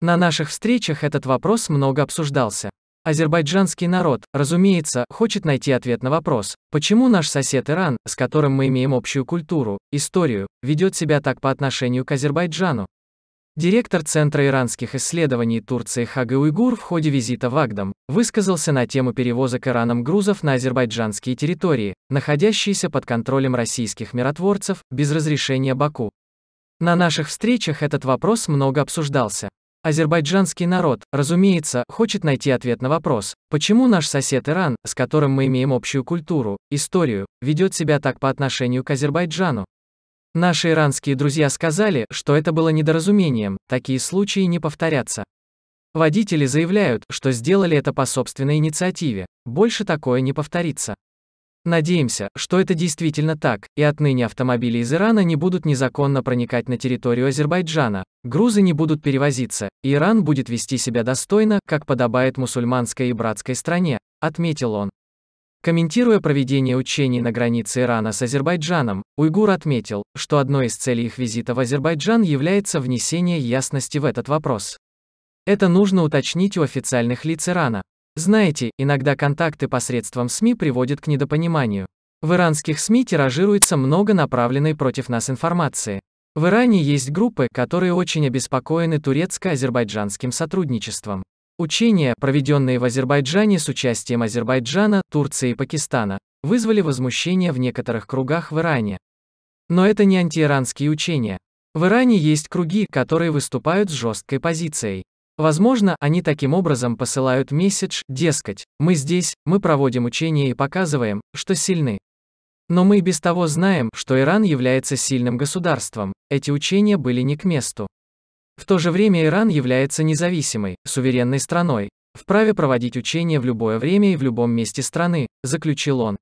На наших встречах этот вопрос много обсуждался. Азербайджанский народ, разумеется, хочет найти ответ на вопрос, почему наш сосед Иран, с которым мы имеем общую культуру, историю, ведет себя так по отношению к Азербайджану. Директор Центра иранских исследований Турции Хага Уйгур в ходе визита в Агдам высказался на тему перевозок Ираном грузов на азербайджанские территории, находящиеся под контролем российских миротворцев, без разрешения Баку. На наших встречах этот вопрос много обсуждался. Азербайджанский народ, разумеется, хочет найти ответ на вопрос, почему наш сосед Иран, с которым мы имеем общую культуру, историю, ведет себя так по отношению к Азербайджану. Наши иранские друзья сказали, что это было недоразумением, такие случаи не повторятся. Водители заявляют, что сделали это по собственной инициативе, больше такое не повторится. Надеемся, что это действительно так, и отныне автомобили из Ирана не будут незаконно проникать на территорию Азербайджана, грузы не будут перевозиться, и Иран будет вести себя достойно, как подобает мусульманской и братской стране, отметил он. Комментируя проведение учений на границе Ирана с Азербайджаном, Уйгур отметил, что одной из целей их визита в Азербайджан является внесение ясности в этот вопрос. Это нужно уточнить у официальных лиц Ирана. Знаете, иногда контакты посредством СМИ приводят к недопониманию. В иранских СМИ тиражируется много направленной против нас информации. В Иране есть группы, которые очень обеспокоены турецко-азербайджанским сотрудничеством. Учения, проведенные в Азербайджане с участием Азербайджана, Турции и Пакистана, вызвали возмущение в некоторых кругах в Иране. Но это не антииранские учения. В Иране есть круги, которые выступают с жесткой позицией. Возможно, они таким образом посылают месседж, дескать, мы здесь, мы проводим учения и показываем, что сильны. Но мы и без того знаем, что Иран является сильным государством, эти учения были не к месту. В то же время Иран является независимой, суверенной страной, вправе проводить учения в любое время и в любом месте страны, заключил он.